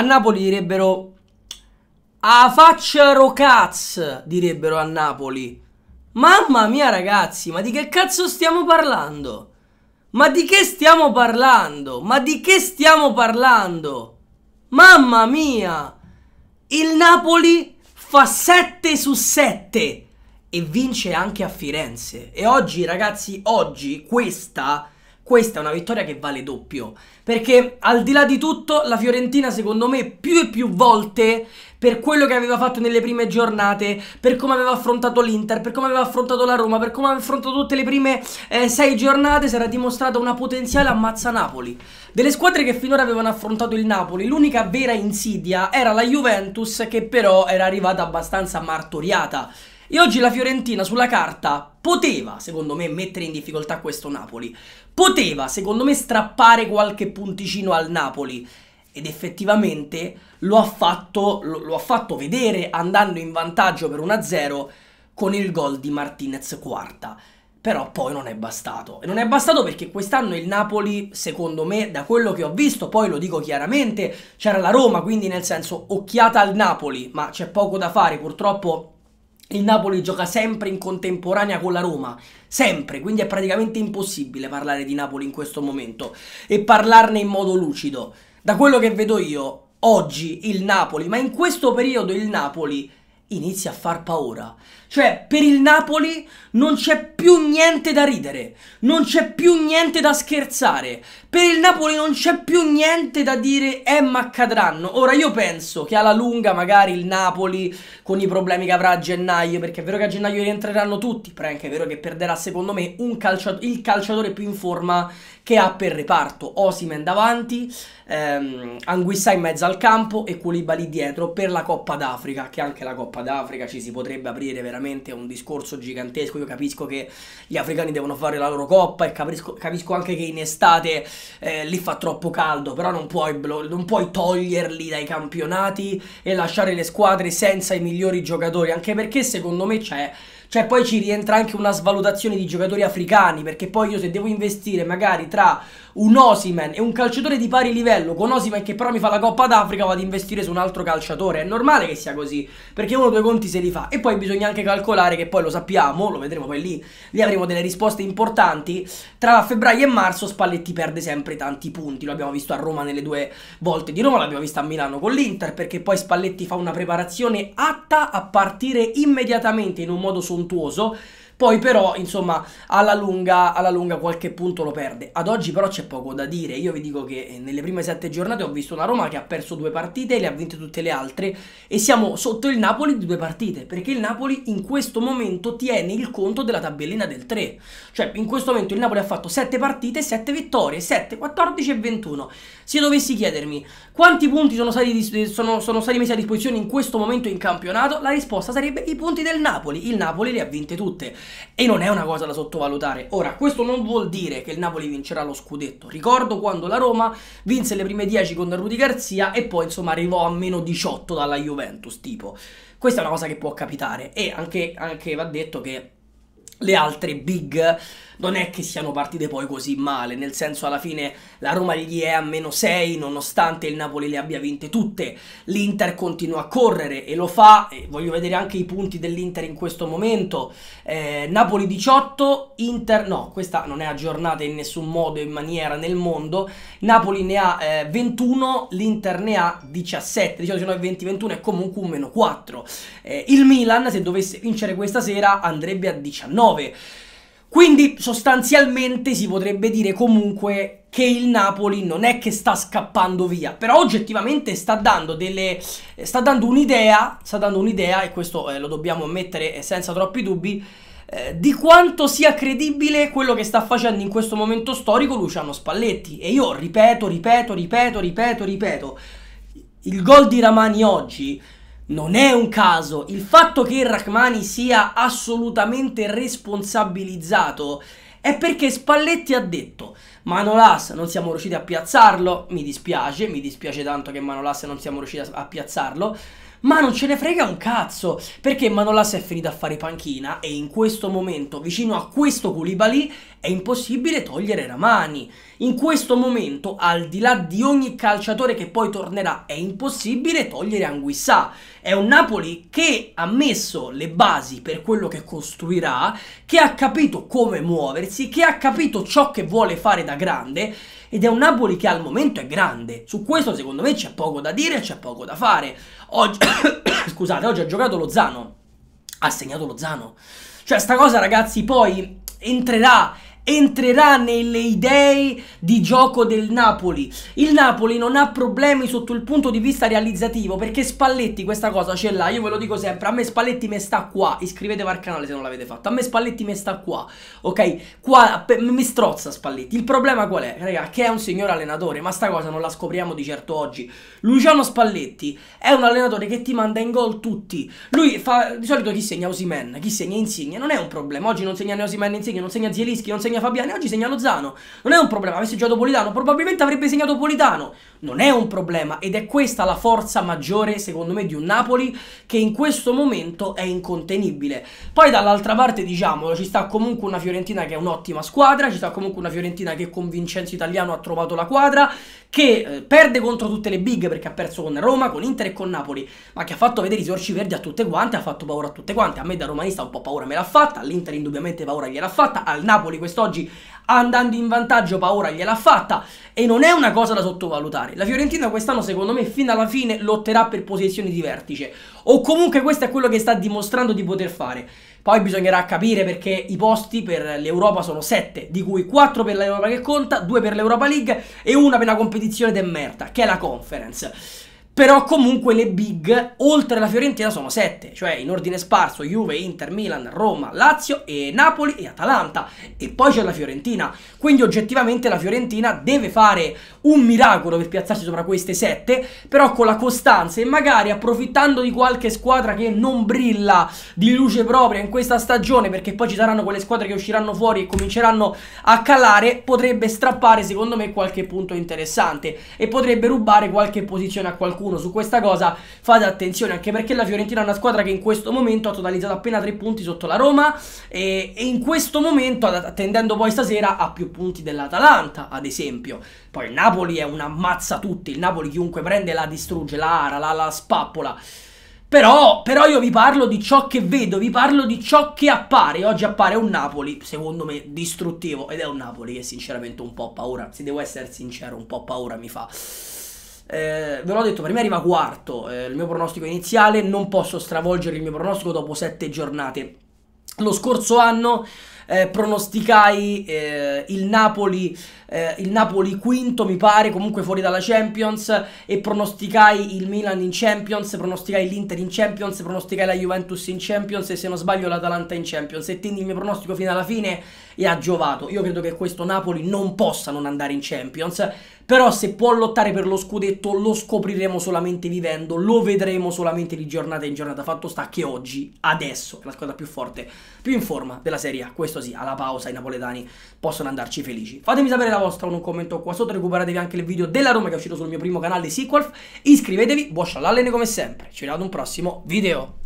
A Napoli direbbero... A faccia rocaz, direbbero a Napoli. Mamma mia ragazzi, ma di che cazzo stiamo parlando? Ma di che stiamo parlando? Ma di che stiamo parlando? Mamma mia! Il Napoli fa 7 su 7 e vince anche a Firenze. E oggi ragazzi, oggi questa questa è una vittoria che vale doppio. Perché al di là di tutto, la Fiorentina, secondo me, più e più volte, per quello che aveva fatto nelle prime giornate, per come aveva affrontato l'Inter, per come aveva affrontato la Roma, per come aveva affrontato tutte le prime eh, sei giornate, si era dimostrata una potenziale ammazza Napoli. Delle squadre che finora avevano affrontato il Napoli, l'unica vera insidia era la Juventus, che però era arrivata abbastanza martoriata e oggi la Fiorentina sulla carta poteva, secondo me, mettere in difficoltà questo Napoli. Poteva, secondo me, strappare qualche punticino al Napoli. Ed effettivamente lo ha fatto, lo, lo ha fatto vedere andando in vantaggio per 1-0 con il gol di Martinez quarta. Però poi non è bastato. E non è bastato perché quest'anno il Napoli, secondo me, da quello che ho visto, poi lo dico chiaramente, c'era la Roma, quindi nel senso occhiata al Napoli, ma c'è poco da fare, purtroppo il Napoli gioca sempre in contemporanea con la Roma, sempre, quindi è praticamente impossibile parlare di Napoli in questo momento e parlarne in modo lucido. Da quello che vedo io, oggi il Napoli, ma in questo periodo il Napoli inizia a far paura. Cioè, per il Napoli non c'è più niente da ridere, non c'è più niente da scherzare, per il Napoli non c'è più niente da dire eh ma accadranno. Ora io penso che alla lunga magari il Napoli con i problemi che avrà a gennaio, perché è vero che a gennaio rientreranno tutti, però è anche vero che perderà secondo me calciato il calciatore più in forma che ha per reparto, Osimen davanti, ehm, Anguissa in mezzo al campo e Koulibaly dietro per la Coppa d'Africa, che è anche la Coppa Sud Africa, ci si potrebbe aprire veramente un discorso gigantesco. Io capisco che gli africani devono fare la loro coppa e capisco, capisco anche che in estate eh, lì fa troppo caldo, però non puoi, non puoi toglierli dai campionati e lasciare le squadre senza i migliori giocatori, anche perché secondo me c'è cioè poi ci rientra anche una svalutazione di giocatori africani, perché poi io se devo investire magari tra un Osimen e un calciatore di pari livello, con Osimen che però mi fa la Coppa d'Africa, vado ad investire su un altro calciatore. È normale che sia così, perché uno due conti se li fa. E poi bisogna anche calcolare che poi lo sappiamo, lo vedremo poi lì, lì avremo delle risposte importanti. Tra febbraio e marzo Spalletti perde sempre tanti punti, lo abbiamo visto a Roma nelle due volte di Roma, l'abbiamo visto a Milano con l'Inter, perché poi Spalletti fa una preparazione atta a partire immediatamente in un modo sontuoso sontuoso poi però, insomma, alla lunga, alla lunga qualche punto lo perde. Ad oggi però c'è poco da dire. Io vi dico che eh, nelle prime sette giornate ho visto una Roma che ha perso due partite, le ha vinte tutte le altre e siamo sotto il Napoli di due partite, perché il Napoli in questo momento tiene il conto della tabellina del 3. Cioè, in questo momento il Napoli ha fatto sette partite, sette vittorie, 7, 14 e 21. Se dovessi chiedermi quanti punti sono stati, sono, sono stati messi a disposizione in questo momento in campionato, la risposta sarebbe i punti del Napoli. Il Napoli le ha vinte tutte e non è una cosa da sottovalutare. Ora, questo non vuol dire che il Napoli vincerà lo scudetto. Ricordo quando la Roma vinse le prime 10 con Rudy Garzia e poi insomma arrivò a meno 18 dalla Juventus, tipo. Questa è una cosa che può capitare e anche, anche va detto che le altre big non è che siano partite poi così male, nel senso alla fine la Roma gli è a meno 6 nonostante il Napoli le abbia vinte tutte, l'Inter continua a correre e lo fa, e voglio vedere anche i punti dell'Inter in questo momento, eh, Napoli 18, Inter no, questa non è aggiornata in nessun modo e in maniera nel mondo, Napoli ne ha eh, 21, l'Inter ne ha 17, 18, 19, 20, 21 è comunque un meno 4, eh, il Milan se dovesse vincere questa sera andrebbe a 19, 9. Quindi sostanzialmente si potrebbe dire comunque che il Napoli non è che sta scappando via, però oggettivamente sta dando, delle, eh, sta dando un'idea, sta dando un'idea e questo eh, lo dobbiamo ammettere eh, senza troppi dubbi, eh, di quanto sia credibile quello che sta facendo in questo momento storico Luciano Spalletti. E io ripeto, ripeto, ripeto, ripeto, ripeto, il gol di Ramani oggi non è un caso, il fatto che Rachmani sia assolutamente responsabilizzato è perché Spalletti ha detto Manolas non siamo riusciti a piazzarlo, mi dispiace, mi dispiace tanto che Manolas non siamo riusciti a piazzarlo, ma non ce ne frega un cazzo, perché Manolas è finito a fare panchina e in questo momento, vicino a questo Koulibaly, è impossibile togliere Ramani. In questo momento, al di là di ogni calciatore che poi tornerà, è impossibile togliere Anguissà. È un Napoli che ha messo le basi per quello che costruirà, che ha capito come muoversi, che ha capito ciò che vuole fare da grande ed è un Napoli che al momento è grande. Su questo secondo me c'è poco da dire, e c'è poco da fare. Oggi, scusate, oggi ha giocato Lozano, ha segnato Lozano. Cioè sta cosa ragazzi poi entrerà entrerà nelle idee di gioco del Napoli. Il Napoli non ha problemi sotto il punto di vista realizzativo perché Spalletti questa cosa ce l'ha, io ve lo dico sempre, a me Spalletti mi sta qua, iscrivetevi al canale se non l'avete fatto, a me Spalletti mi sta qua, ok? Qua mi strozza Spalletti, il problema qual è? Raga, che è un signor allenatore, ma sta cosa non la scopriamo di certo oggi. Luciano Spalletti è un allenatore che ti manda in gol tutti, lui fa, di solito chi segna Osimen, chi segna Insigne, non è un problema, oggi non segna né Osimen, Insigne, non segna Zielinski, non segna segna Fabiani, oggi segna Lozano. Non è un problema, avesse giocato Politano, probabilmente avrebbe segnato Politano. Non è un problema ed è questa la forza maggiore, secondo me, di un Napoli che in questo momento è incontenibile. Poi dall'altra parte, diciamolo, ci sta comunque una Fiorentina che è un'ottima squadra, ci sta comunque una Fiorentina che con Vincenzo Italiano ha trovato la quadra, che eh, perde contro tutte le big perché ha perso con Roma, con Inter e con Napoli, ma che ha fatto vedere i sorci verdi a tutte quante, ha fatto paura a tutte quante. A me da romanista un po' paura me l'ha fatta, all'Inter indubbiamente paura gliel'ha fatta, al Napoli questo quest'oggi andando in vantaggio Paura gliel'ha fatta e non è una cosa da sottovalutare. La Fiorentina quest'anno secondo me fino alla fine lotterà per posizioni di vertice o comunque questo è quello che sta dimostrando di poter fare. Poi bisognerà capire perché i posti per l'Europa sono 7, di cui 4 per l'Europa che conta, 2 per l'Europa League e 1 per la competizione de merda, che è la Conference. Però comunque le big, oltre la Fiorentina, sono sette, cioè in ordine sparso Juve, Inter, Milan, Roma, Lazio e Napoli e Atalanta. E poi c'è la Fiorentina. Quindi oggettivamente la Fiorentina deve fare un miracolo per piazzarsi sopra queste sette, però con la costanza e magari approfittando di qualche squadra che non brilla di luce propria in questa stagione, perché poi ci saranno quelle squadre che usciranno fuori e cominceranno a calare, potrebbe strappare secondo me qualche punto interessante e potrebbe rubare qualche posizione a qualcuno qualcuno su questa cosa fate attenzione anche perché la Fiorentina è una squadra che in questo momento ha totalizzato appena 3 punti sotto la Roma e, e in questo momento attendendo poi stasera ha più punti dell'Atalanta ad esempio poi il Napoli è un ammazza tutti il Napoli chiunque prende la distrugge la ara la, la spappola però, però, io vi parlo di ciò che vedo, vi parlo di ciò che appare. Oggi appare un Napoli, secondo me, distruttivo. Ed è un Napoli che sinceramente un po' paura. Se devo essere sincero, un po' paura mi fa. Eh, ve l'ho detto, per me arriva quarto eh, il mio pronostico iniziale, non posso stravolgere il mio pronostico dopo sette giornate. Lo scorso anno eh, pronosticai eh, il, Napoli, eh, il Napoli quinto mi pare comunque fuori dalla Champions e pronosticai il Milan in Champions pronosticai l'Inter in Champions pronosticai la Juventus in Champions e se non sbaglio l'Atalanta in Champions e quindi il mio pronostico fino alla fine è aggiovato. io credo che questo Napoli non possa non andare in Champions però se può lottare per lo scudetto lo scopriremo solamente vivendo, lo vedremo solamente di giornata in giornata. Fatto sta che oggi, adesso, è la squadra più forte, più in forma della Serie Questo sì, alla pausa i napoletani possono andarci felici. Fatemi sapere la vostra con un commento qua sotto, recuperatevi anche il video della Roma che è uscito sul mio primo canale Sequel. Iscrivetevi, buon sciallallene come sempre. Ci vediamo ad un prossimo video.